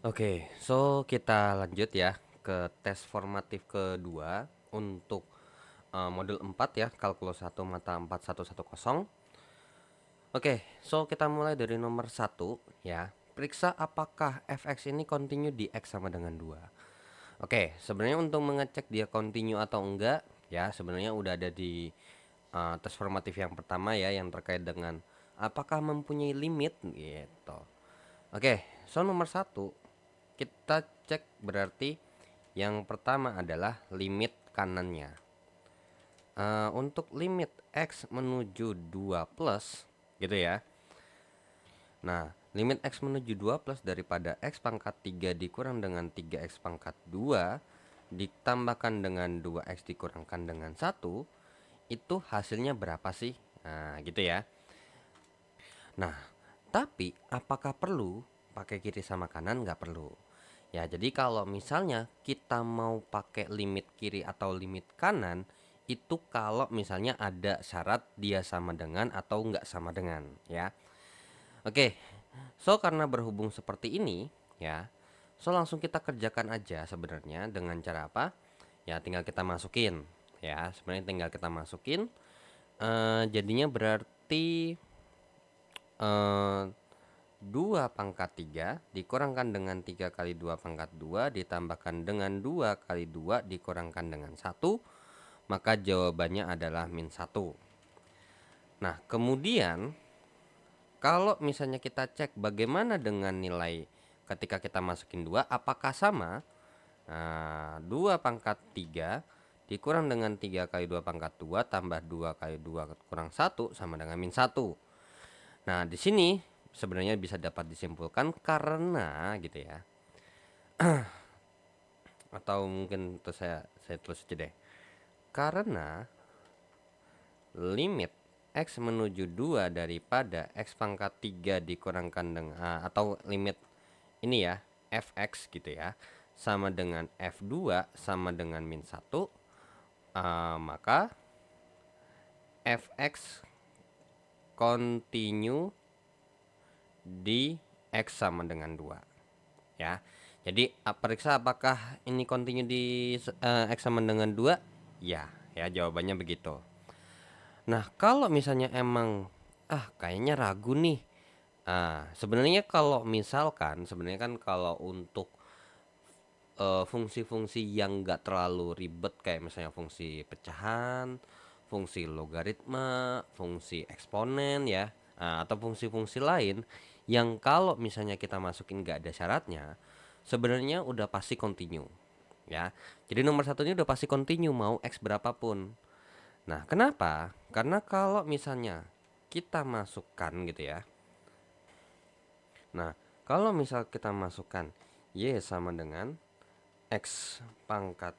Oke, so kita lanjut ya ke tes formatif kedua untuk uh, modul 4 ya, kalkulus 1 mata 4110. Oke, so kita mulai dari nomor 1 ya. Periksa apakah fx ini continue di x sama dengan 2. Oke, sebenarnya untuk mengecek dia continue atau enggak ya, sebenarnya udah ada di uh, tes formatif yang pertama ya yang terkait dengan apakah mempunyai limit gitu. Oke, so nomor satu kita cek berarti yang pertama adalah limit kanannya uh, untuk limit X menuju 2 plus gitu ya Nah limit X menuju 2 plus daripada X pangkat 3 dikurang dengan 3X pangkat 2 ditambahkan dengan 2X dikurangkan dengan 1 itu hasilnya berapa sih nah gitu ya Nah tapi apakah perlu pakai kiri sama kanan nggak perlu Ya, jadi kalau misalnya kita mau pakai limit kiri atau limit kanan, itu kalau misalnya ada syarat dia sama dengan atau nggak sama dengan, ya. Oke, so karena berhubung seperti ini, ya, so langsung kita kerjakan aja sebenarnya dengan cara apa? Ya, tinggal kita masukin, ya. Sebenarnya tinggal kita masukin. Uh, jadinya berarti uh, 2 pangkat 3 dikurangkan dengan 3 kali 2 pangkat 2 ditambahkan dengan 2 kali 2 dikurangkan dengan 1 maka jawabannya adalah min 1 nah kemudian kalau misalnya kita cek bagaimana dengan nilai ketika kita masukin 2 apakah sama nah, 2 pangkat 3 dikurang dengan 3 kali 2 pangkat 2 tambah 2 kali 2 kurang 1 sama dengan min 1 nah di sini sebenarnya bisa dapat disimpulkan karena gitu ya atau mungkin terus saya saya terus aja deh karena limit x menuju 2 daripada x pangkat 3 dikurangkan dengan ah, atau limit ini ya fx gitu ya sama dengan f2 sama dengan min 1 uh, ah, maka fx continue di X sama dengan 2 ya jadi periksa apakah ini continue di uh, eh, X sama dengan 2 ya ya jawabannya begitu nah kalau misalnya emang ah kayaknya ragu nih ah sebenarnya kalau misalkan sebenarnya kan kalau untuk eh, fungsi-fungsi uh, yang nggak terlalu ribet kayak misalnya fungsi pecahan, fungsi logaritma, fungsi eksponen ya, ah, atau fungsi-fungsi lain yang kalau misalnya kita masukin nggak ada syaratnya sebenarnya udah pasti continue ya jadi nomor satunya udah pasti continue mau x berapapun nah kenapa karena kalau misalnya kita masukkan gitu ya nah kalau misal kita masukkan y sama dengan x pangkat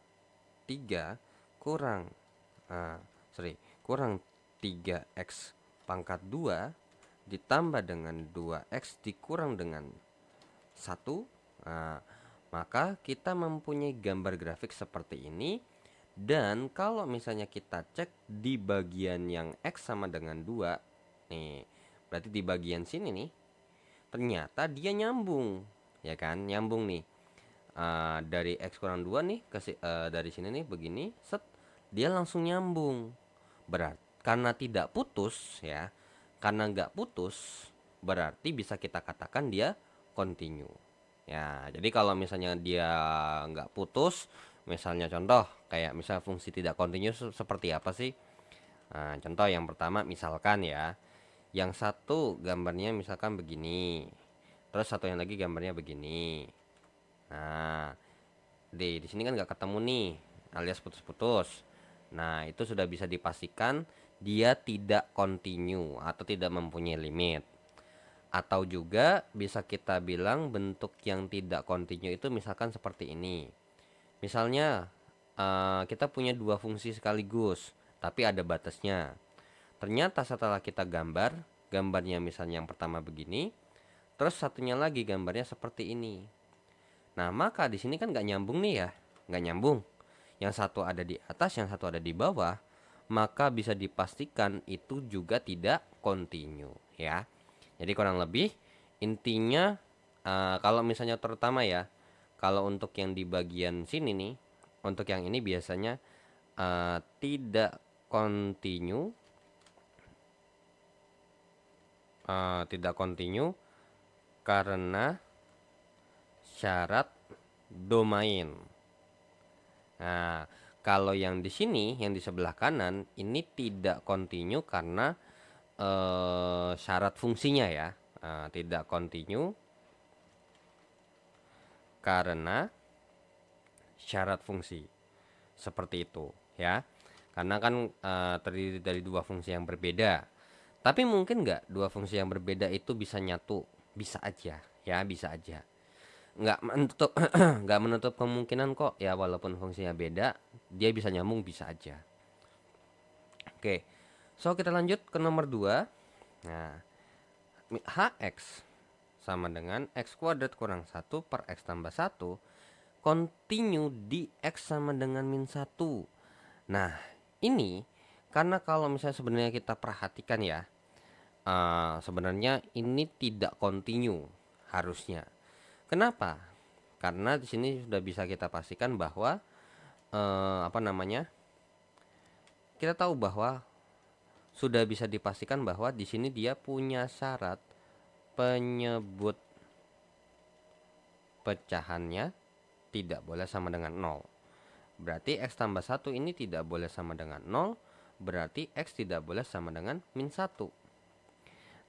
3 kurang uh, sorry kurang 3x pangkat 2 ditambah dengan 2x dikurang dengan 1 nah, maka kita mempunyai gambar grafik seperti ini dan kalau misalnya kita cek di bagian yang X sama dengan 2 Nih berarti di bagian sini nih Ternyata dia nyambung Ya kan nyambung nih uh, Dari X kurang 2 nih ke, uh, Dari sini nih begini set Dia langsung nyambung Berat karena tidak putus ya karena nggak putus berarti bisa kita katakan dia continue ya jadi kalau misalnya dia nggak putus misalnya contoh kayak misal fungsi tidak continuous seperti apa sih nah, contoh yang pertama misalkan ya yang satu gambarnya misalkan begini terus satu yang lagi gambarnya begini nah di di sini kan nggak ketemu nih alias putus-putus nah itu sudah bisa dipastikan dia tidak continue atau tidak mempunyai limit. Atau juga bisa kita bilang bentuk yang tidak continue itu misalkan seperti ini. Misalnya eh, kita punya dua fungsi sekaligus, tapi ada batasnya. Ternyata setelah kita gambar, gambarnya misalnya yang pertama begini, terus satunya lagi gambarnya seperti ini. Nah maka di sini kan nggak nyambung nih ya, nggak nyambung. Yang satu ada di atas, yang satu ada di bawah maka bisa dipastikan itu juga tidak kontinu ya. Jadi kurang lebih intinya uh, kalau misalnya terutama ya kalau untuk yang di bagian sini nih untuk yang ini biasanya uh, tidak kontinu uh, eh, tidak kontinu karena syarat domain. Nah, kalau yang di sini, yang di sebelah kanan, ini tidak continue karena eh, syarat fungsinya ya, nah, tidak continue karena syarat fungsi seperti itu ya, karena kan eh, terdiri dari dua fungsi yang berbeda. Tapi mungkin nggak dua fungsi yang berbeda itu bisa nyatu, bisa aja ya, bisa aja nggak menutup nggak menutup kemungkinan kok ya walaupun fungsinya beda dia bisa nyambung bisa aja oke so kita lanjut ke nomor 2 nah hx sama dengan x kuadrat kurang satu per x tambah satu continue di x sama dengan min satu nah ini karena kalau misalnya sebenarnya kita perhatikan ya uh, sebenarnya ini tidak continue harusnya Kenapa? Karena di sini sudah bisa kita pastikan bahwa eh, apa namanya? Kita tahu bahwa sudah bisa dipastikan bahwa di sini dia punya syarat penyebut pecahannya tidak boleh sama dengan 0. Berarti x tambah 1 ini tidak boleh sama dengan 0, berarti x tidak boleh sama dengan minus 1.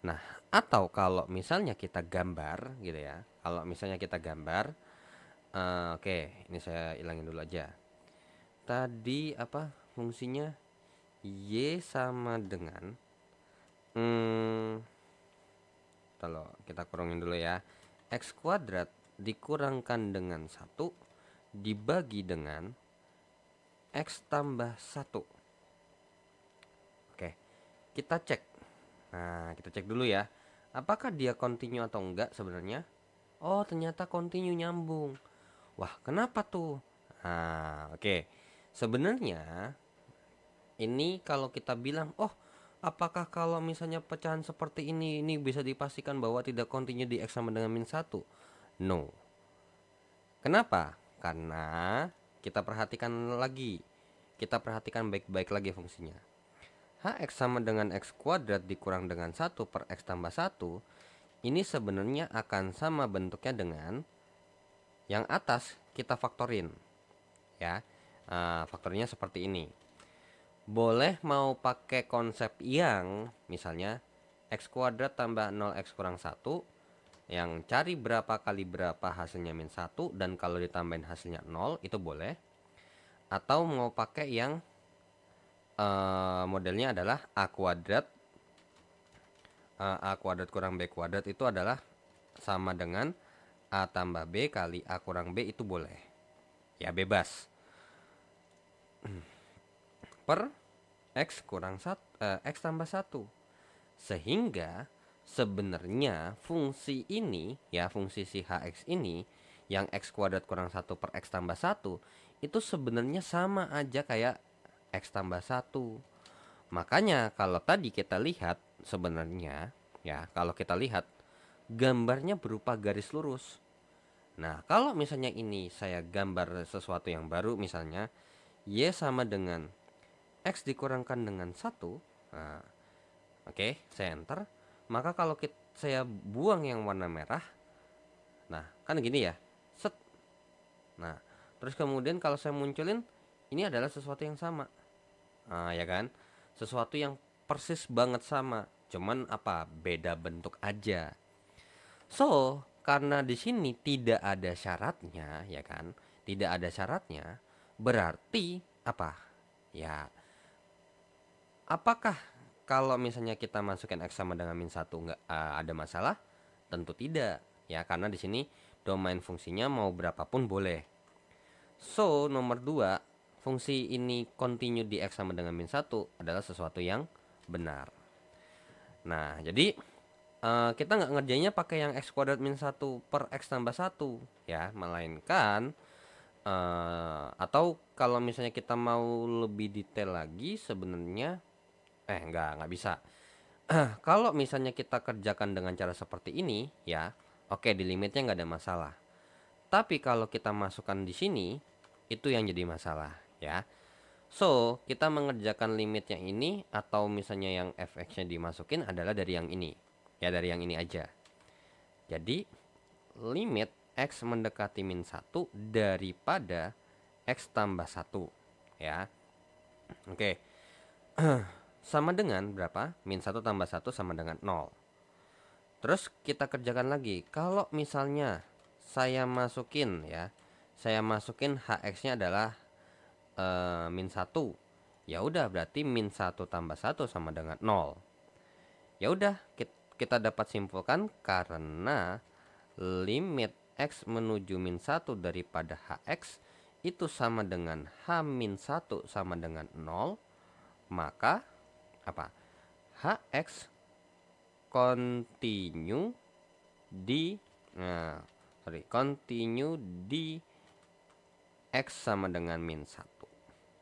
Nah, atau kalau misalnya kita gambar gitu ya. Kalau misalnya kita gambar uh, oke, okay, ini saya hilangin dulu aja. Tadi apa fungsinya y sama dengan hmm kalau kita kurangin dulu ya. x kuadrat dikurangkan dengan satu dibagi dengan x tambah satu Oke. Kita cek Nah, kita cek dulu ya. Apakah dia continue atau enggak sebenarnya? Oh, ternyata continue nyambung. Wah, kenapa tuh? Nah, oke. Okay. Sebenarnya ini kalau kita bilang, "Oh, apakah kalau misalnya pecahan seperti ini ini bisa dipastikan bahwa tidak continue di x sama dengan min 1?" No. Kenapa? Karena kita perhatikan lagi. Kita perhatikan baik-baik lagi fungsinya Hx sama dengan X kuadrat dikurang dengan 1 per X tambah 1 ini sebenarnya akan sama bentuknya dengan yang atas kita faktorin ya uh, faktornya seperti ini boleh mau pakai konsep yang misalnya X kuadrat tambah 0X kurang 1 yang cari berapa kali berapa hasilnya min 1 dan kalau ditambahin hasilnya 0 itu boleh atau mau pakai yang Eh, modelnya adalah a kuadrat eh, a kuadrat kurang b kuadrat itu adalah sama dengan a tambah b kali a kurang b itu boleh ya bebas per x kurang satu eh, x tambah satu sehingga sebenarnya fungsi ini ya fungsi si hx ini yang x kuadrat kurang satu per x tambah satu itu sebenarnya sama aja kayak X tambah 1 Makanya kalau tadi kita lihat sebenarnya ya kalau kita lihat gambarnya berupa garis lurus Nah kalau misalnya ini saya gambar sesuatu yang baru misalnya Y sama dengan X dikurangkan dengan satu, nah, Oke okay, saya enter Maka kalau kita, saya buang yang warna merah Nah kan gini ya Set Nah terus kemudian kalau saya munculin ini adalah sesuatu yang sama uh, ya kan sesuatu yang persis banget sama cuman apa beda bentuk aja so karena di sini tidak ada syaratnya ya kan tidak ada syaratnya berarti apa ya apakah kalau misalnya kita masukin x sama dengan min satu nggak uh, ada masalah tentu tidak ya karena di sini domain fungsinya mau berapapun boleh so nomor dua fungsi ini continue di X sama dengan min 1 adalah sesuatu yang benar. Nah, jadi uh, kita nggak ngerjainnya pakai yang X kuadrat min 1 per X tambah 1 ya, melainkan uh, atau kalau misalnya kita mau lebih detail lagi sebenarnya eh nggak nggak bisa. kalau misalnya kita kerjakan dengan cara seperti ini ya, oke okay, di limitnya nggak ada masalah. Tapi kalau kita masukkan di sini, itu yang jadi masalah ya. So, kita mengerjakan limitnya ini atau misalnya yang fx-nya dimasukin adalah dari yang ini. Ya, dari yang ini aja. Jadi, limit x mendekati min 1 daripada x tambah 1. Ya. Oke. sama dengan berapa? Min 1 tambah 1 sama dengan 0. Terus kita kerjakan lagi. Kalau misalnya saya masukin ya, saya masukin hx-nya adalah uh, min 1 ya udah berarti min 1 tambah 1 sama dengan 0 ya udah kita dapat simpulkan karena limit x menuju min 1 daripada hx itu sama dengan h min 1 sama dengan 0 maka apa hx continue di nah, sorry continue di x sama dengan min 1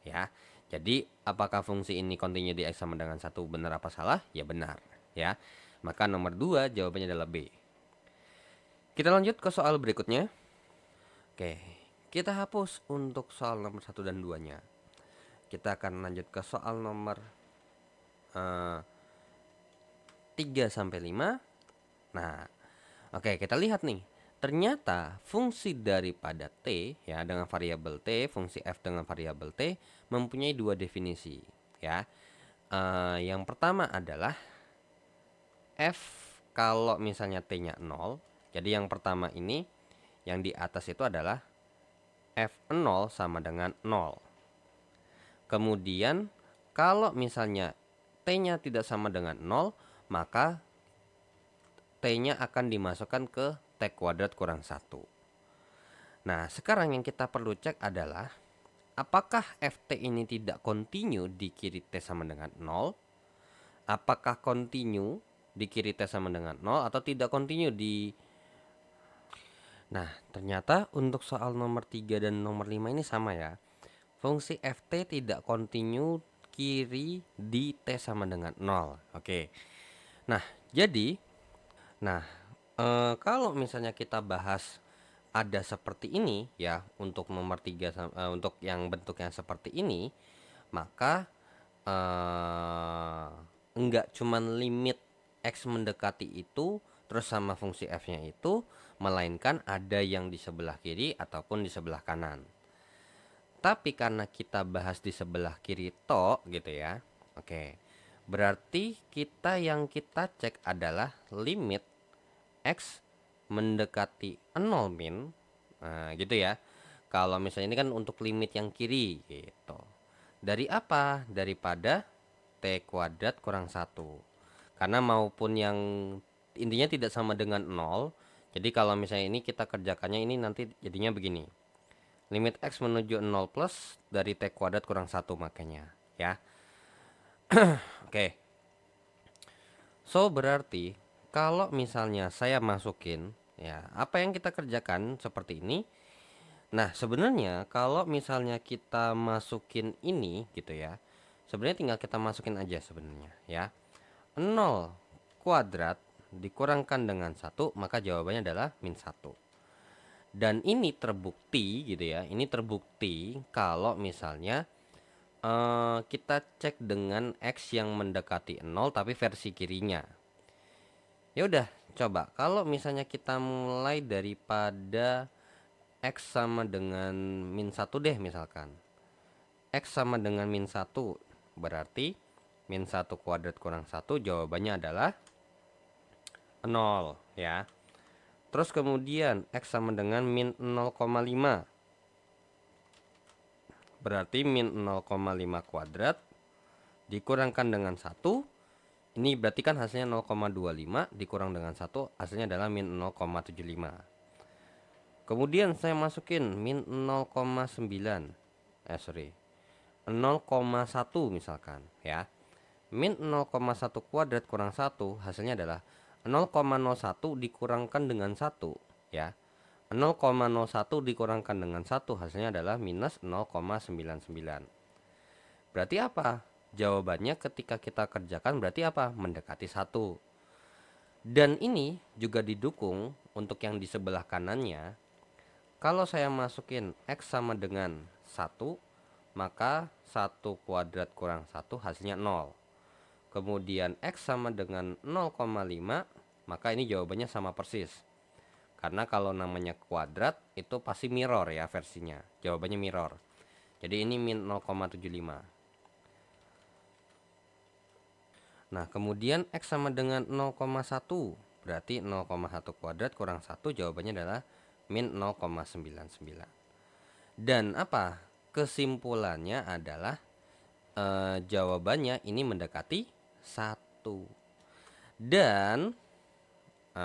ya. Jadi apakah fungsi ini kontinu di X sama dengan satu benar apa salah? Ya benar ya. Maka nomor 2 jawabannya adalah B. Kita lanjut ke soal berikutnya. Oke, kita hapus untuk soal nomor satu dan duanya. Kita akan lanjut ke soal nomor uh, eh, 3 sampai lima Nah, oke kita lihat nih. Ternyata fungsi daripada t ya dengan variabel t, fungsi f dengan variabel t mempunyai dua definisi ya. Uh, yang pertama adalah f kalau misalnya t-nya 0, jadi yang pertama ini yang di atas itu adalah f0 sama dengan 0. Kemudian kalau misalnya t-nya tidak sama dengan 0, maka T-nya akan dimasukkan ke T kuadrat kurang 1. Nah, sekarang yang kita perlu cek adalah apakah FT ini tidak continue di kiri T sama dengan 0? Apakah continue di kiri T sama dengan 0 atau tidak continue di Nah, ternyata untuk soal nomor 3 dan nomor 5 ini sama ya. Fungsi FT tidak continue kiri di T sama dengan 0. Oke. Nah, jadi Nah, eh, kalau misalnya kita bahas ada seperti ini ya untuk nomor 3 eh, untuk yang bentuknya seperti ini, maka eh, enggak cuman limit x mendekati itu terus sama fungsi f-nya itu melainkan ada yang di sebelah kiri ataupun di sebelah kanan. Tapi karena kita bahas di sebelah kiri to gitu ya. Oke. Berarti kita yang kita cek adalah limit X mendekati 0 min nah, gitu ya kalau misalnya ini kan untuk limit yang kiri gitu dari apa daripada t kuadrat kurang satu karena maupun yang intinya tidak sama dengan 0 jadi kalau misalnya ini kita kerjakannya ini nanti jadinya begini limit x menuju 0 plus dari t kuadrat kurang satu makanya ya oke okay. so berarti kalau misalnya saya masukin ya apa yang kita kerjakan seperti ini nah sebenarnya kalau misalnya kita masukin ini gitu ya sebenarnya tinggal kita masukin aja sebenarnya ya 0 kuadrat dikurangkan dengan satu maka jawabannya adalah min satu dan ini terbukti gitu ya ini terbukti kalau misalnya uh, kita cek dengan x yang mendekati nol tapi versi kirinya ya udah coba kalau misalnya kita mulai daripada X sama dengan min 1 deh misalkan X sama dengan min 1 berarti min 1 kuadrat kurang 1 jawabannya adalah 0 ya terus kemudian X sama dengan min 0,5 berarti min 0,5 kuadrat dikurangkan dengan 1 ini berarti kan hasilnya 0,25 dikurang dengan 1 hasilnya adalah min 0,75 kemudian saya masukin min 0,9 eh sorry 0,1 misalkan ya min 0,1 kuadrat kurang 1 hasilnya adalah 0,01 dikurangkan dengan 1 ya 0,01 dikurangkan dengan 1 hasilnya adalah minus 0,99 berarti apa Jawabannya ketika kita kerjakan berarti apa? Mendekati satu. Dan ini juga didukung untuk yang di sebelah kanannya. Kalau saya masukin X sama dengan 1, maka 1 kuadrat kurang 1 hasilnya 0. Kemudian X sama dengan 0,5, maka ini jawabannya sama persis. Karena kalau namanya kuadrat itu pasti mirror ya versinya. Jawabannya mirror. Jadi ini min 0,75. Nah, kemudian X sama dengan 0,1. Berarti 0,1 kuadrat kurang 1 jawabannya adalah min 0,99. Dan apa? Kesimpulannya adalah e, jawabannya ini mendekati 1. Dan e,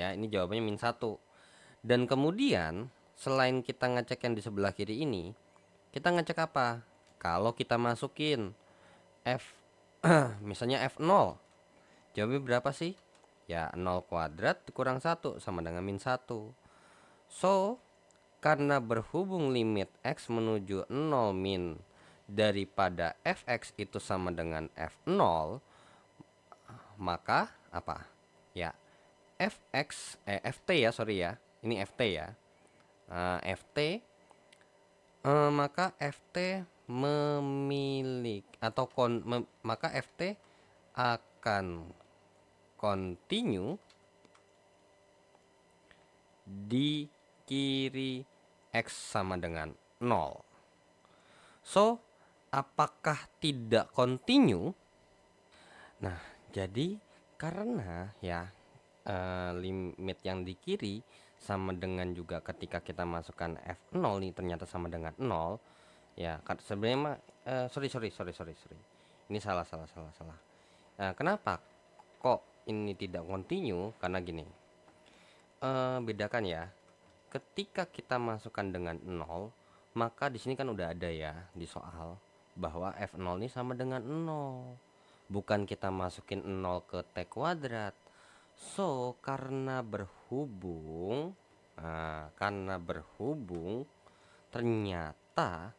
ya ini jawabannya min 1. Dan kemudian selain kita ngecek yang di sebelah kiri ini, kita ngecek apa? Kalau kita masukin f misalnya F0 jawabnya berapa sih ya 0 kuadrat kurang 1 sama dengan min 1 so karena berhubung limit X menuju 0 min daripada fx itu sama dengan f0 maka apa ya fx eh ft ya sorry ya ini ft ya uh, nah, ft uh, eh, maka ft memilik atau kon, mem, maka FT akan continue di kiri X sama dengan 0. So, apakah tidak continue? Nah, jadi karena ya uh, limit yang di kiri sama dengan juga ketika kita masukkan F0 nih ternyata sama dengan 0 ya kan sebenarnya mah uh, sorry sorry sorry sorry sorry ini salah salah salah salah nah, kenapa kok ini tidak continue karena gini uh, bedakan ya ketika kita masukkan dengan nol maka di sini kan udah ada ya di soal bahwa F0 ini sama dengan nol bukan kita masukin nol ke T kuadrat so karena berhubung nah, karena berhubung ternyata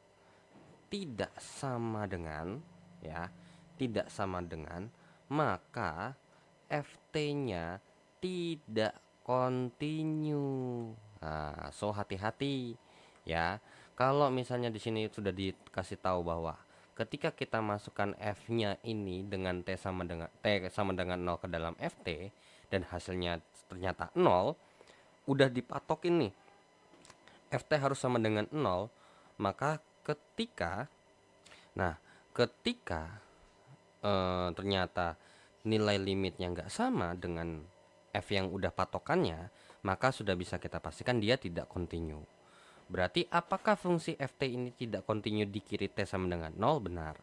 tidak sama dengan ya, tidak sama dengan maka FT-nya tidak kontinu. Nah, so hati-hati ya. Kalau misalnya di sini sudah dikasih tahu bahwa ketika kita masukkan F-nya ini dengan T sama dengan T sama dengan 0 ke dalam FT dan hasilnya ternyata 0, udah dipatok ini FT harus sama dengan 0, maka ketika nah ketika e, ternyata nilai limitnya nggak sama dengan f yang udah patokannya maka sudah bisa kita pastikan dia tidak continue berarti apakah fungsi ft ini tidak continue di kiri t sama dengan nol benar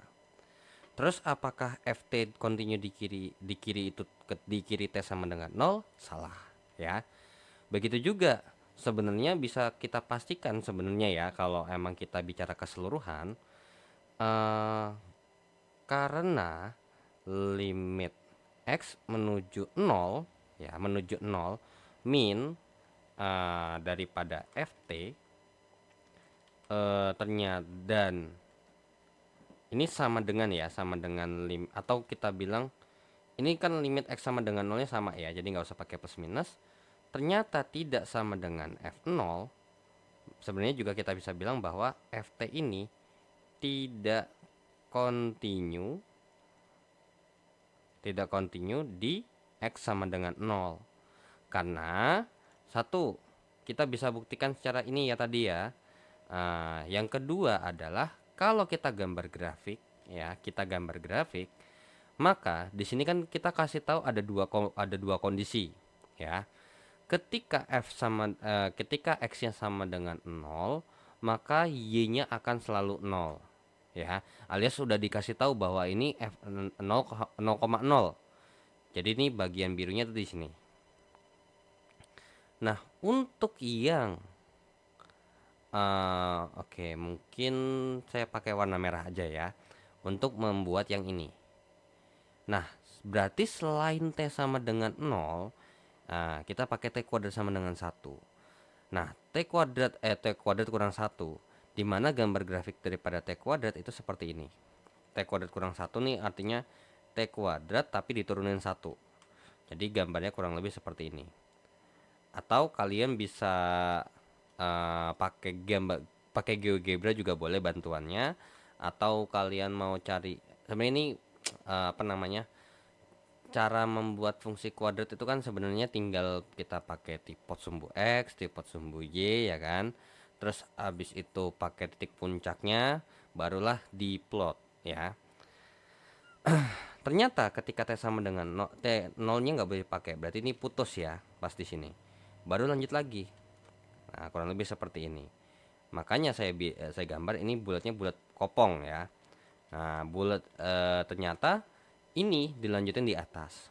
terus apakah ft continue di kiri di kiri itu di kiri t sama dengan nol? salah ya begitu juga sebenarnya bisa kita pastikan sebenarnya ya kalau emang kita bicara keseluruhan uh, karena limit x menuju 0 ya menuju 0 min uh, daripada ft uh, eh, ternyata dan ini sama dengan ya sama dengan lim atau kita bilang ini kan limit x sama dengan nolnya sama ya jadi nggak usah pakai plus minus ternyata tidak sama dengan F0, sebenarnya juga kita bisa bilang bahwa FT ini tidak continue tidak continue di X sama dengan 0. Karena satu, kita bisa buktikan secara ini ya tadi ya. Uh, yang kedua adalah kalau kita gambar grafik ya, kita gambar grafik, maka di sini kan kita kasih tahu ada dua ada dua kondisi ya ketika f sama uh, ketika x-nya sama dengan 0 maka y-nya akan selalu 0 ya alias sudah dikasih tahu bahwa ini f 0,0 jadi ini bagian birunya tuh di sini nah untuk yang uh, oke okay, mungkin saya pakai warna merah aja ya untuk membuat yang ini nah berarti selain t sama dengan 0 Nah, kita pakai T kuadrat sama dengan satu. Nah, T kuadrat eh T kuadrat kurang satu, di mana gambar grafik daripada T kuadrat itu seperti ini. T kuadrat kurang satu nih artinya T kuadrat tapi diturunin satu. Jadi gambarnya kurang lebih seperti ini. Atau kalian bisa uh, pakai gambar pakai GeoGebra juga boleh bantuannya atau kalian mau cari sebenarnya ini uh, apa namanya cara membuat fungsi kuadrat itu kan sebenarnya tinggal kita pakai tipot sumbu X, tipot sumbu Y ya kan. Terus habis itu pakai titik puncaknya barulah diplot ya. Ternyata ketika T sama dengan 0, T nolnya nggak boleh pakai, Berarti ini putus ya pas di sini. Baru lanjut lagi. Nah, kurang lebih seperti ini. Makanya saya eh, saya gambar ini bulatnya bulat kopong ya. Nah, bulat e, ternyata ini dilanjutin di atas.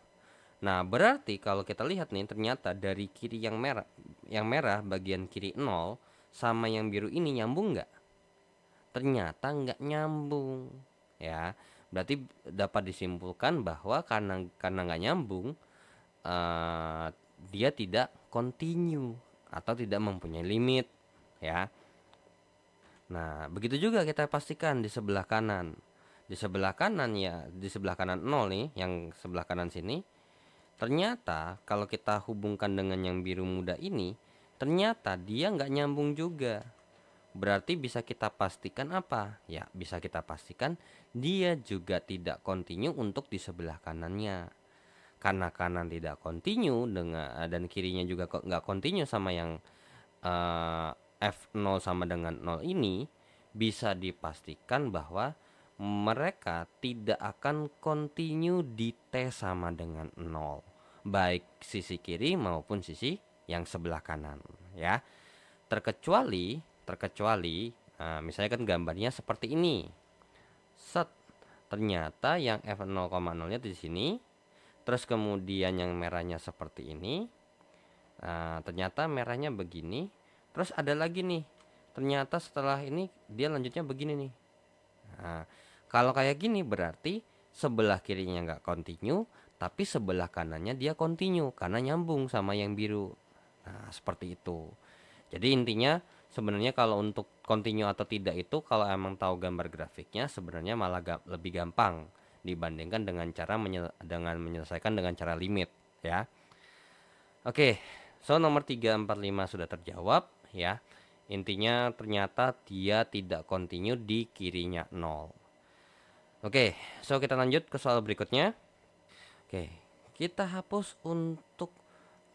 Nah, berarti kalau kita lihat nih ternyata dari kiri yang merah yang merah bagian kiri 0 sama yang biru ini nyambung nggak? Ternyata nggak nyambung. Ya, berarti dapat disimpulkan bahwa karena karena nggak nyambung uh, dia tidak continue atau tidak mempunyai limit, ya. Nah, begitu juga kita pastikan di sebelah kanan di sebelah kanan ya di sebelah kanan 0 nih yang sebelah kanan sini ternyata kalau kita hubungkan dengan yang biru muda ini ternyata dia nggak nyambung juga berarti bisa kita pastikan apa ya bisa kita pastikan dia juga tidak continue untuk di sebelah kanannya karena kanan tidak continue dengan eh, dan kirinya juga nggak continue sama yang uh, eh, F0 sama dengan 0 ini bisa dipastikan bahwa mereka tidak akan continue di T sama dengan 0 baik sisi kiri maupun sisi yang sebelah kanan ya terkecuali terkecuali nah, misalnya kan gambarnya seperti ini set ternyata yang f 0,0 nya di sini terus kemudian yang merahnya seperti ini nah, ternyata merahnya begini terus ada lagi nih ternyata setelah ini dia lanjutnya begini nih nah, kalau kayak gini berarti sebelah kirinya nggak continue, tapi sebelah kanannya dia continue karena nyambung sama yang biru. Nah, seperti itu. Jadi intinya sebenarnya kalau untuk continue atau tidak itu kalau emang tahu gambar grafiknya sebenarnya malah ga lebih gampang dibandingkan dengan cara menyel dengan menyelesaikan dengan cara limit ya. Oke, so nomor 345 sudah terjawab ya. Intinya ternyata dia tidak continue di kirinya 0. Oke, so kita lanjut ke soal berikutnya. Oke, kita hapus untuk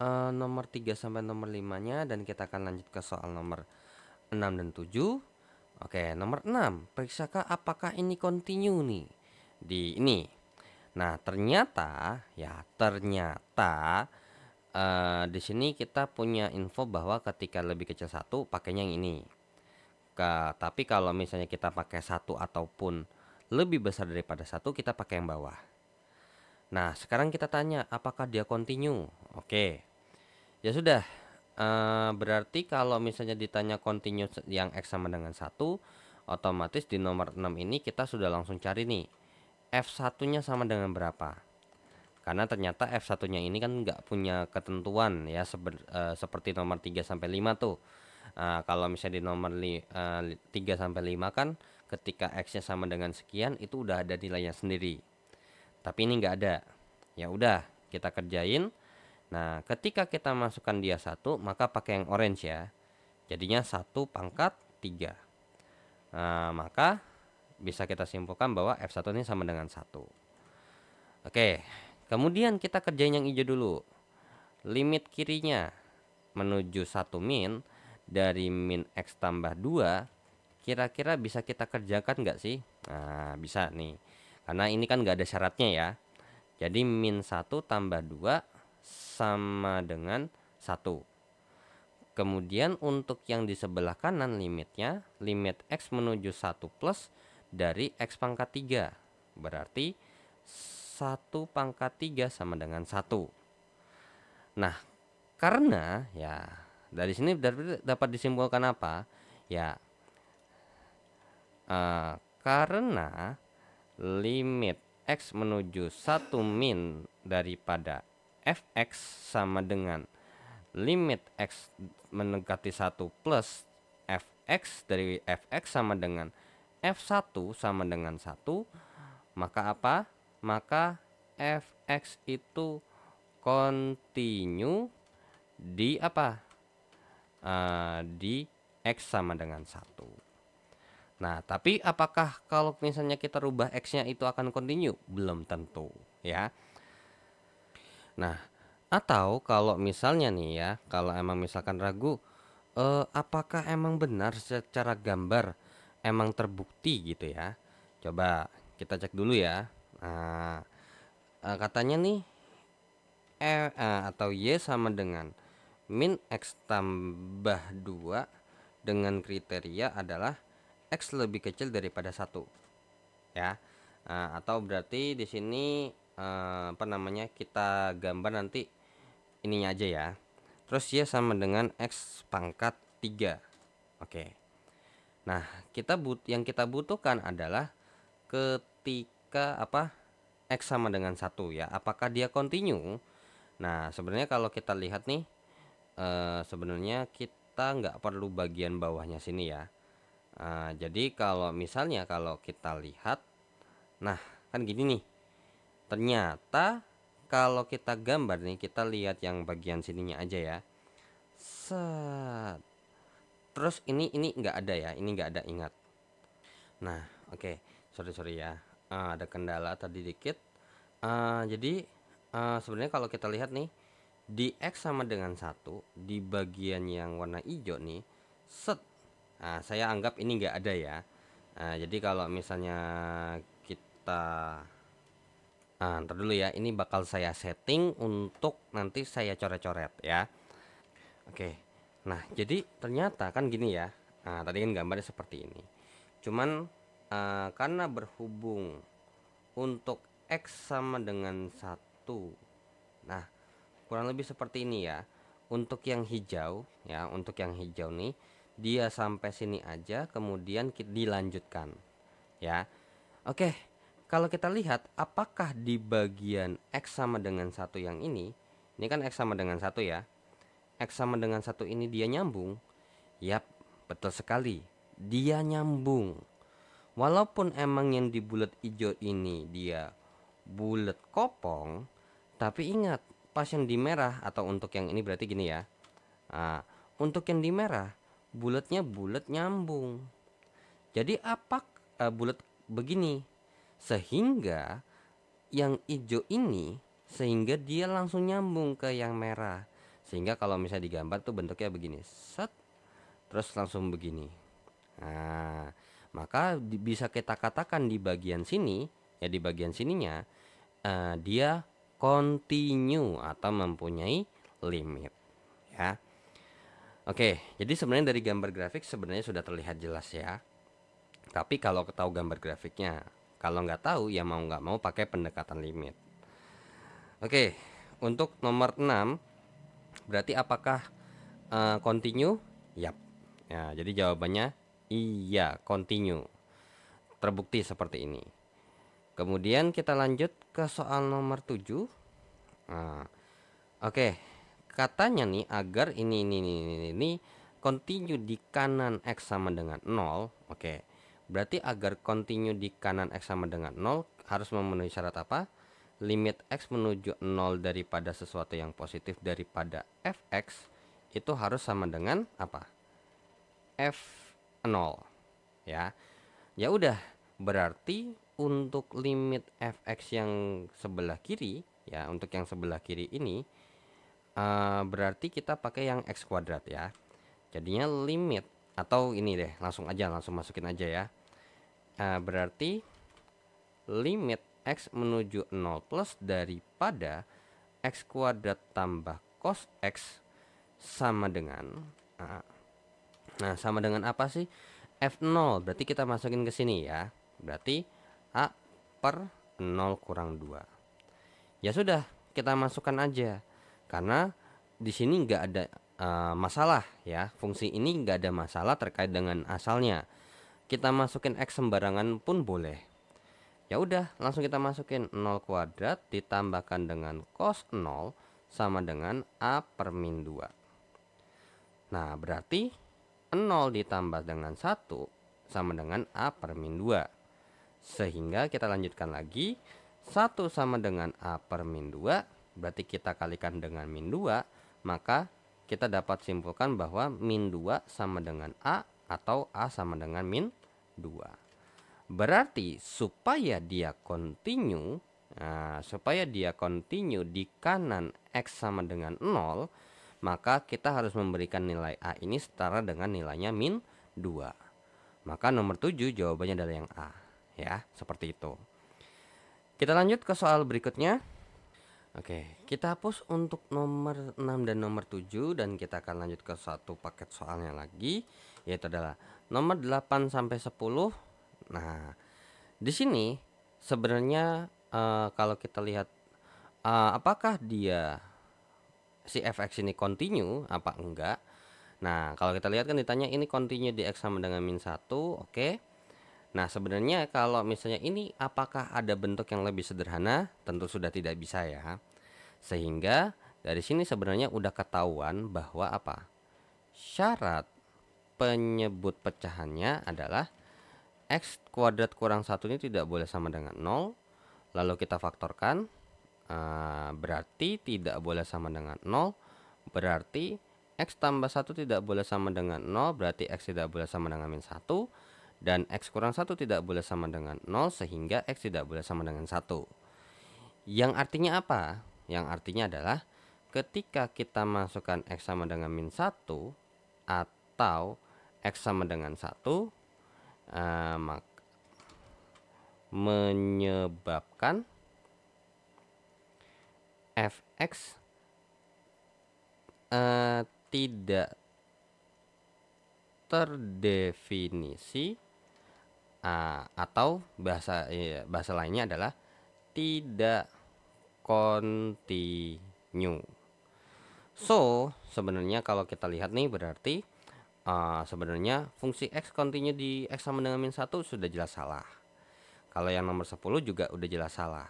uh, nomor 3 sampai nomor 5-nya dan kita akan lanjut ke soal nomor 6 dan 7. Oke, nomor 6, periksakan apakah ini continue nih di ini. Nah, ternyata ya ternyata uh, di sini kita punya info bahwa ketika lebih kecil satu pakainya yang ini. Ke, tapi kalau misalnya kita pakai satu ataupun lebih besar daripada satu kita pakai yang bawah. Nah sekarang kita tanya apakah dia continue? Oke, ya sudah. Uh, berarti kalau misalnya ditanya continue yang x sama dengan satu, otomatis di nomor 6 ini kita sudah langsung cari nih F1-nya sama dengan berapa. Karena ternyata F1-nya ini kan nggak punya ketentuan ya seber, uh, seperti nomor 3 sampai 5 tuh. Uh, kalau misalnya di nomor li, uh, 3 sampai 5 kan ketika x-nya sama dengan sekian itu udah ada nilainya sendiri. Tapi ini nggak ada. Ya udah, kita kerjain. Nah, ketika kita masukkan dia satu, maka pakai yang orange ya. Jadinya satu pangkat tiga. Nah, maka bisa kita simpulkan bahwa F1 ini sama dengan satu. Oke, kemudian kita kerjain yang hijau dulu. Limit kirinya menuju satu min dari min X tambah dua kira-kira bisa kita kerjakan nggak sih? Nah, bisa nih. Karena ini kan nggak ada syaratnya ya. Jadi min 1 tambah 2 sama dengan 1. Kemudian untuk yang di sebelah kanan limitnya, limit X menuju 1 plus dari X pangkat 3. Berarti 1 pangkat 3 sama dengan 1. Nah, karena ya dari sini dapat disimpulkan apa? Ya, uh, karena limit x menuju 1 min daripada fx sama dengan limit x mendekati 1 plus fx dari fx sama dengan f1 sama dengan 1 maka apa? maka fx itu continue di apa? Uh, di x sama dengan 1 Nah, tapi apakah kalau misalnya kita rubah X-nya itu akan continue? Belum tentu, ya. Nah, atau kalau misalnya nih ya, kalau emang misalkan ragu, eh, apakah emang benar secara gambar emang terbukti gitu ya? Coba kita cek dulu ya. Nah, eh, katanya nih, E eh, atau Y sama dengan min X tambah 2 dengan kriteria adalah x lebih kecil daripada satu ya nah, atau berarti di sini eh, apa namanya kita gambar nanti ininya aja ya terus y sama dengan x pangkat 3 oke nah kita but yang kita butuhkan adalah ketika apa x sama dengan satu ya apakah dia continue nah sebenarnya kalau kita lihat nih eh, sebenarnya kita nggak perlu bagian bawahnya sini ya Uh, jadi kalau misalnya kalau kita lihat, nah kan gini nih, ternyata kalau kita gambar nih kita lihat yang bagian sininya aja ya, set. Terus ini ini nggak ada ya, ini nggak ada ingat. Nah oke, okay. sorry sorry ya, uh, ada kendala tadi dikit. Uh, jadi uh, sebenarnya kalau kita lihat nih di X sama dengan satu di bagian yang warna hijau nih set Nah, saya anggap ini enggak ada ya. Nah, jadi kalau misalnya kita nah, ntar dulu ya, ini bakal saya setting untuk nanti saya coret-coret ya. Oke. Nah, jadi ternyata kan gini ya. Nah, tadi kan gambarnya seperti ini. Cuman uh, karena berhubung untuk X sama dengan satu. Nah, kurang lebih seperti ini ya. Untuk yang hijau ya, untuk yang hijau nih dia sampai sini aja kemudian dilanjutkan ya oke kalau kita lihat apakah di bagian X sama dengan satu yang ini ini kan X sama dengan satu ya X sama dengan satu ini dia nyambung ya betul sekali dia nyambung walaupun emang yang di bulat hijau ini dia bulat kopong tapi ingat pas yang di merah atau untuk yang ini berarti gini ya nah, untuk yang di merah bulatnya bulat nyambung. Jadi apa uh, bulat begini? Sehingga yang hijau ini sehingga dia langsung nyambung ke yang merah. Sehingga kalau misalnya digambar tuh bentuknya begini. Set terus langsung begini. Nah, maka di, bisa kita katakan di bagian sini ya di bagian sininya uh, dia continue atau mempunyai limit ya. Oke, jadi sebenarnya dari gambar grafik sebenarnya sudah terlihat jelas ya. Tapi kalau tahu gambar grafiknya, kalau nggak tahu ya mau nggak mau pakai pendekatan limit. Oke, untuk nomor 6 berarti apakah uh, continue? Yap. Ya, jadi jawabannya iya, continue. Terbukti seperti ini. Kemudian kita lanjut ke soal nomor 7. Nah, Oke, katanya nih agar ini ini ini ini, ini continue di kanan x sama dengan 0 oke okay. berarti agar continue di kanan x sama dengan 0 harus memenuhi syarat apa limit x menuju 0 daripada sesuatu yang positif daripada fx itu harus sama dengan apa f0 ya ya udah berarti untuk limit fx yang sebelah kiri ya untuk yang sebelah kiri ini Uh, berarti kita pakai yang X kuadrat ya. Jadinya limit atau ini deh langsung aja langsung masukin aja ya. Uh, berarti limit X menuju 0 plus daripada X kuadrat tambah cos X sama dengan uh, Nah sama dengan apa sih? F0 berarti kita masukin ke sini ya. Berarti A per 0 kurang 2. Ya sudah kita masukkan aja karena di sini nggak ada uh, masalah ya fungsi ini nggak ada masalah terkait dengan asalnya kita masukin x sembarangan pun boleh ya udah langsung kita masukin 0 kuadrat ditambahkan dengan cos 0 sama dengan a per min 2 nah berarti 0 ditambah dengan 1 sama dengan a per min 2 sehingga kita lanjutkan lagi 1 sama dengan a per min 2 berarti kita kalikan dengan min 2 maka kita dapat simpulkan bahwa min 2 sama dengan A atau A sama dengan min 2 berarti supaya dia continue nah, supaya dia continue di kanan X sama dengan 0 maka kita harus memberikan nilai A ini setara dengan nilainya min 2 maka nomor 7 jawabannya adalah yang A ya seperti itu kita lanjut ke soal berikutnya Oke, kita hapus untuk nomor 6 dan nomor 7 dan kita akan lanjut ke satu paket soalnya lagi yaitu adalah nomor 8 sampai 10. Nah, di sini sebenarnya uh, kalau kita lihat uh, apakah dia si fx ini continue apa enggak. Nah, kalau kita lihat kan ditanya ini continue di x sama dengan min satu, oke. Okay. Nah, sebenarnya kalau misalnya ini apakah ada bentuk yang lebih sederhana? Tentu sudah tidak bisa ya. Sehingga dari sini sebenarnya udah ketahuan bahwa apa? Syarat penyebut pecahannya adalah x kuadrat kurang satu ini tidak boleh sama dengan nol Lalu kita faktorkan eh, berarti tidak boleh sama dengan nol Berarti X tambah satu tidak boleh sama dengan nol berarti X tidak boleh sama dengan min satu dan X kurang satu tidak boleh sama dengan nol sehingga X tidak boleh sama dengan satu yang artinya apa? Yang artinya adalah ketika kita masukkan X sama dengan min 1 atau eh, X sama dengan 1 eh, menyebabkan fx eh, tidak terdefinisi eh, atau bahasa iya, bahasa lainnya adalah tidak continue. So, sebenarnya kalau kita lihat nih berarti uh, sebenarnya fungsi x continue di x sama dengan min 1 sudah jelas salah. Kalau yang nomor 10 juga udah jelas salah.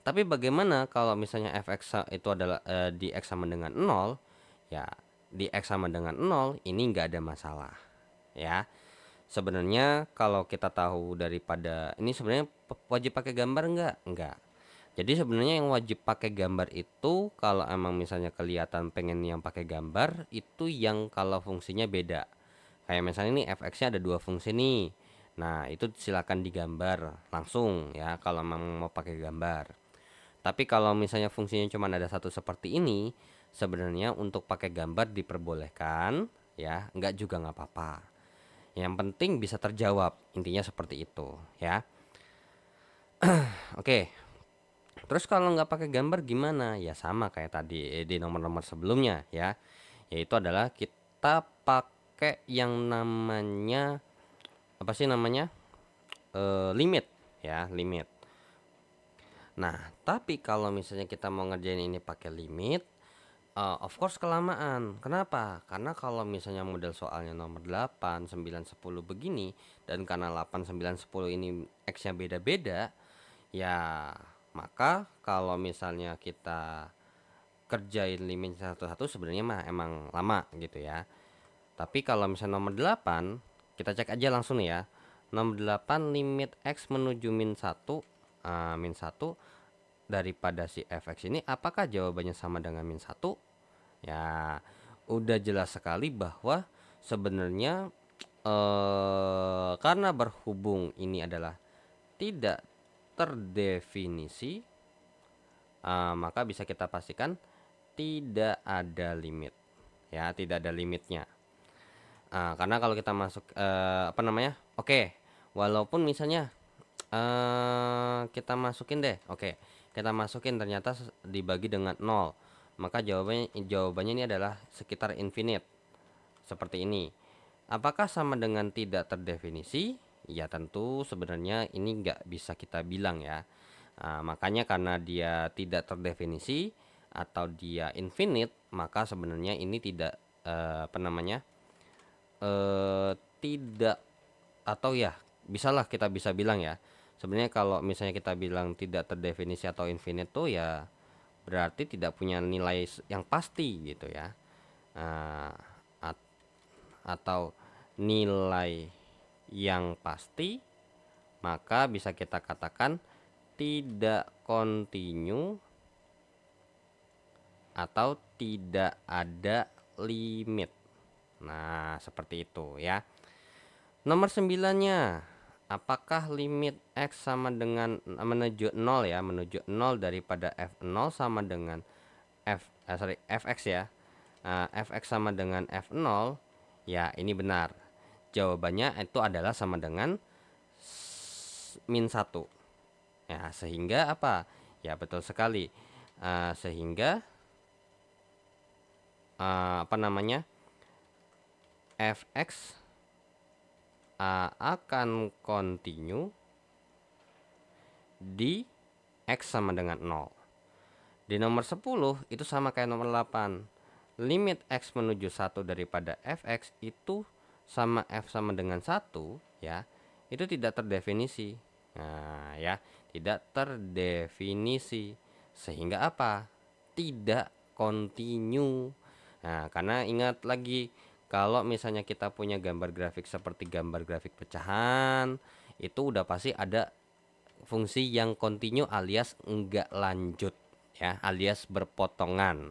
Tapi bagaimana kalau misalnya fx itu adalah uh, di x sama dengan 0? Ya, di x sama dengan 0 ini nggak ada masalah. Ya. Sebenarnya kalau kita tahu daripada ini sebenarnya wajib pakai gambar enggak? Enggak. Jadi sebenarnya yang wajib pakai gambar itu kalau emang misalnya kelihatan pengen yang pakai gambar itu yang kalau fungsinya beda. Kayak misalnya ini fx-nya ada dua fungsi nih. Nah, itu silakan digambar langsung ya kalau memang mau pakai gambar. Tapi kalau misalnya fungsinya cuma ada satu seperti ini, sebenarnya untuk pakai gambar diperbolehkan ya, nggak juga nggak apa-apa. Yang penting bisa terjawab, intinya seperti itu ya. Oke, Terus kalau nggak pakai gambar gimana? Ya sama kayak tadi eh, di nomor-nomor sebelumnya ya. Yaitu adalah kita pakai yang namanya apa sih namanya? E, limit ya, limit. Nah, tapi kalau misalnya kita mau ngerjain ini pakai limit, uh, of course kelamaan. Kenapa? Karena kalau misalnya model soalnya nomor 8, 9, 10 begini dan karena 8, 9, 10 ini X-nya beda-beda, ya maka kalau misalnya kita kerjain limit satu-satu sebenarnya mah emang lama gitu ya tapi kalau misalnya nomor 8 kita cek aja langsung ya nomor 8 limit X menuju min satu uh, min 1 daripada si fx ini apakah jawabannya sama dengan min satu? ya udah jelas sekali bahwa sebenarnya eh, karena berhubung ini adalah tidak terdefinisi, uh, maka bisa kita pastikan tidak ada limit, ya tidak ada limitnya. Uh, karena kalau kita masuk uh, apa namanya, oke, okay, walaupun misalnya uh, kita masukin deh, oke, okay, kita masukin ternyata dibagi dengan nol, maka jawabannya jawabannya ini adalah sekitar infinite seperti ini. Apakah sama dengan tidak terdefinisi? Ya tentu sebenarnya ini nggak bisa kita bilang ya. Nah, makanya karena dia tidak terdefinisi atau dia infinite, maka sebenarnya ini tidak eh, apa namanya eh, tidak atau ya bisalah kita bisa bilang ya. Sebenarnya kalau misalnya kita bilang tidak terdefinisi atau infinite tuh ya berarti tidak punya nilai yang pasti gitu ya. Uh, at atau nilai yang pasti, maka bisa kita katakan tidak kontinu atau tidak ada limit. Nah, seperti itu ya. Nomor sembilannya, apakah limit X sama dengan menuju nol ya, menuju nol daripada F0 sama dengan F, eh, sorry, Fx ya. Uh, nah, Fx sama dengan F0, ya ini benar jawabannya itu adalah sama dengan min 1 ya sehingga apa ya betul sekali uh, sehingga uh, apa namanya fx uh, akan continue di x sama dengan 0 di nomor 10 itu sama kayak nomor 8 limit x menuju 1 daripada fx itu sama F sama dengan satu ya, itu tidak terdefinisi. Nah, ya, tidak terdefinisi. Sehingga apa? Tidak kontinu. Nah, karena ingat lagi kalau misalnya kita punya gambar grafik seperti gambar grafik pecahan, itu udah pasti ada fungsi yang kontinu alias enggak lanjut ya, alias berpotongan.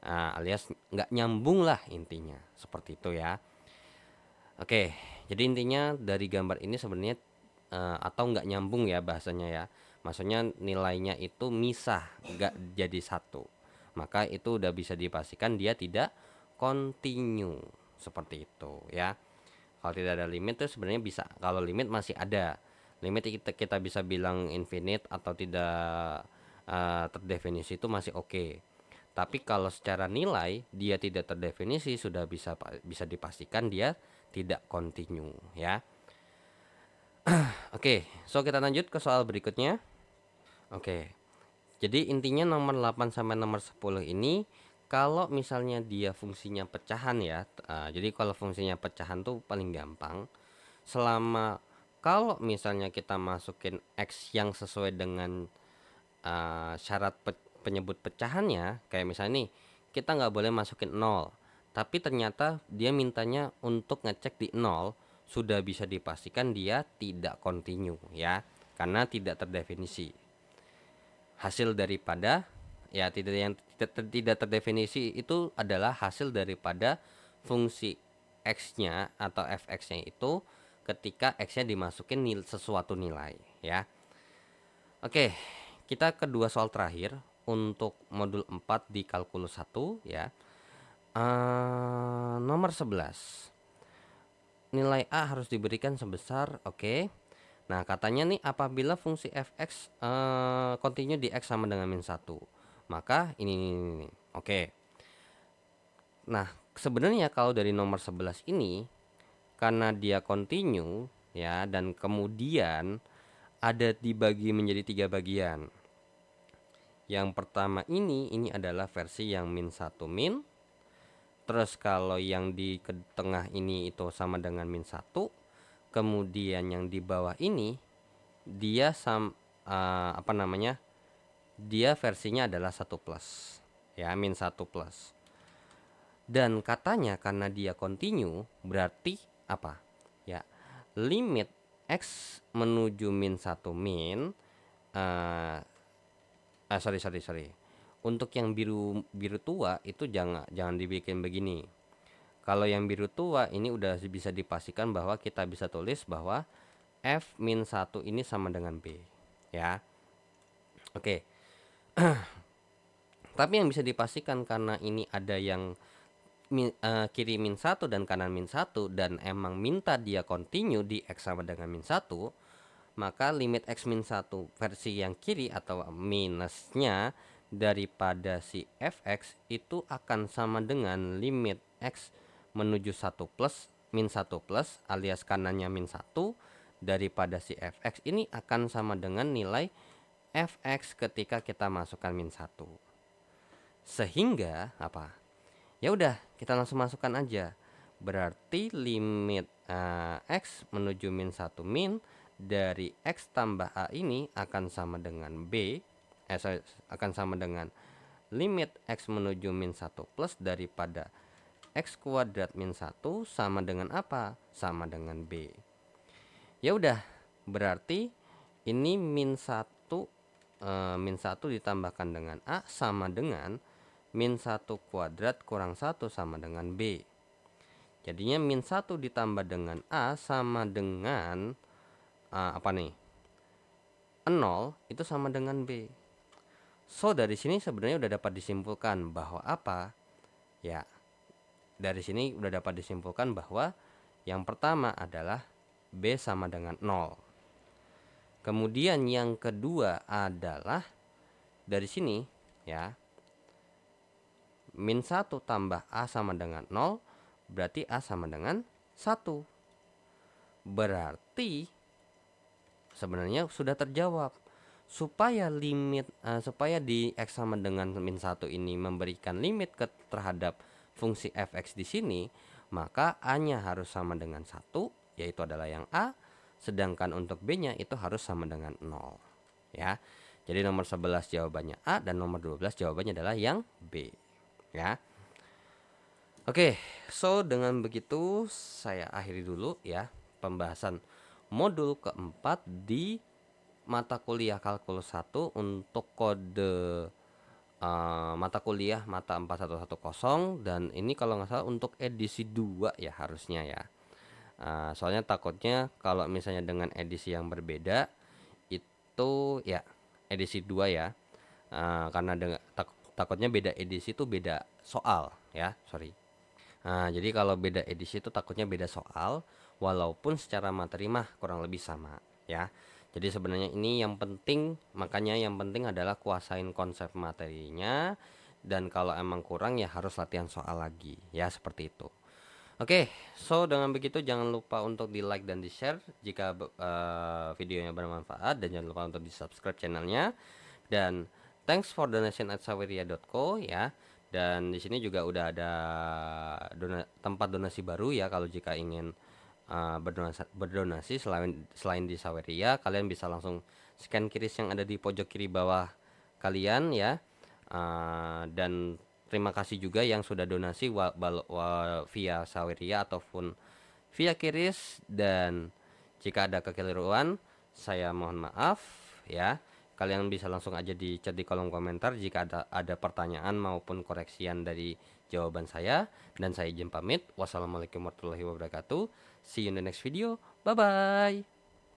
Nah, alias nggak nyambung lah intinya seperti itu ya. Oke, jadi intinya dari gambar ini sebenarnya uh, atau nggak nyambung ya bahasanya ya. Maksudnya nilainya itu misah, nggak jadi satu. Maka itu udah bisa dipastikan dia tidak continue seperti itu ya. Kalau tidak ada limit itu sebenarnya bisa. Kalau limit masih ada. Limit kita kita bisa bilang infinite atau tidak uh, terdefinisi itu masih oke. Okay. Tapi kalau secara nilai dia tidak terdefinisi sudah bisa bisa dipastikan dia tidak kontinu ya. Oke, okay, so kita lanjut ke soal berikutnya. Oke. Okay. Jadi intinya nomor 8 sampai nomor 10 ini kalau misalnya dia fungsinya pecahan ya. Uh, jadi kalau fungsinya pecahan tuh paling gampang. Selama kalau misalnya kita masukin x yang sesuai dengan uh, syarat pe penyebut pecahannya, kayak misalnya nih kita nggak boleh masukin 0 tapi ternyata dia mintanya untuk ngecek di nol sudah bisa dipastikan dia tidak continue ya karena tidak terdefinisi hasil daripada ya tidak yang tidak, terdefinisi itu adalah hasil daripada fungsi x-nya atau fx-nya itu ketika x-nya dimasukin nil, sesuatu nilai ya oke kita kedua soal terakhir untuk modul 4 di kalkulus 1 ya Eh, nomor 11. Nilai A harus diberikan sebesar oke. Okay. Nah, katanya nih apabila fungsi fx uh, continue di x sama dengan min 1, maka ini ini, ini, ini. oke. Okay. Nah, sebenarnya kalau dari nomor 11 ini karena dia continue ya dan kemudian ada dibagi menjadi tiga bagian. Yang pertama ini ini adalah versi yang min 1 min Terus kalau yang di ke tengah ini itu sama dengan min 1. Kemudian yang di bawah ini dia sam uh, apa namanya? Dia versinya adalah 1 plus. Ya, min 1 plus. Dan katanya karena dia continue berarti apa? Ya, limit x menuju min 1 min uh, uh, sorry sorry sorry untuk yang biru biru tua itu jangan jangan dibikin begini. Kalau yang biru tua ini udah bisa dipastikan bahwa kita bisa tulis bahwa f min satu ini sama dengan b ya. Oke. Okay. Tapi yang bisa dipastikan karena ini ada yang min, uh, kiri min satu dan kanan min satu dan emang minta dia continue di x sama dengan min satu, maka limit x min satu versi yang kiri atau minusnya daripada si fx itu akan sama dengan limit x menuju 1 plus min 1 plus alias kanannya min 1 daripada si fx ini akan sama dengan nilai fx ketika kita masukkan min 1 sehingga apa ya udah kita langsung masukkan aja berarti limit uh, x menuju min 1 min dari x tambah a ini akan sama dengan b eh, sorry, akan sama dengan limit x menuju min 1 plus daripada x kuadrat min 1 sama dengan apa? Sama dengan B. Ya udah, berarti ini min 1 e, eh, min 1 ditambahkan dengan A sama dengan min 1 kuadrat kurang 1 sama dengan B. Jadinya min 1 ditambah dengan A sama dengan e, apa nih? 0 itu sama dengan B. So dari sini sebenarnya udah dapat disimpulkan bahwa apa? Ya, dari sini udah dapat disimpulkan bahwa yang pertama adalah B sama dengan 0. Kemudian yang kedua adalah dari sini ya. Min 1 tambah A sama dengan 0 berarti A sama dengan 1. Berarti sebenarnya sudah terjawab supaya limit uh, supaya di x sama dengan min satu ini memberikan limit ke terhadap fungsi fx di sini maka a-nya harus sama dengan satu yaitu adalah yang a sedangkan untuk b-nya itu harus sama dengan nol ya jadi nomor 11 jawabannya a dan nomor 12 jawabannya adalah yang b ya Oke, so dengan begitu saya akhiri dulu ya pembahasan modul keempat di mata kuliah kalkulus 1 untuk kode uh, mata kuliah mata 4110 dan ini kalau nggak salah untuk edisi 2 ya harusnya ya. Uh, soalnya takutnya kalau misalnya dengan edisi yang berbeda itu ya edisi 2 ya. Uh, karena dengan tak, takutnya beda edisi itu beda soal ya, sorry. Nah, jadi kalau beda edisi itu takutnya beda soal, walaupun secara materi mah kurang lebih sama ya. Jadi sebenarnya ini yang penting, makanya yang penting adalah kuasain konsep materinya dan kalau emang kurang ya harus latihan soal lagi ya seperti itu. Oke, okay, so dengan begitu jangan lupa untuk di like dan di share jika uh, videonya bermanfaat dan jangan lupa untuk di subscribe channelnya dan thanks for donation at saweria.co ya dan di sini juga udah ada dona tempat donasi baru ya kalau jika ingin Eh, berdonasi, berdonasi selain selain di Saweria kalian bisa langsung scan kiris yang ada di pojok kiri bawah kalian ya uh, dan terima kasih juga yang sudah donasi wa, wa, wa, via Saweria ataupun via kiris dan jika ada kekeliruan saya mohon maaf ya kalian bisa langsung aja dicat di kolom komentar jika ada ada pertanyaan maupun koreksian dari jawaban saya dan saya izin pamit wassalamualaikum warahmatullahi wabarakatuh See you in the next video. Bye-bye!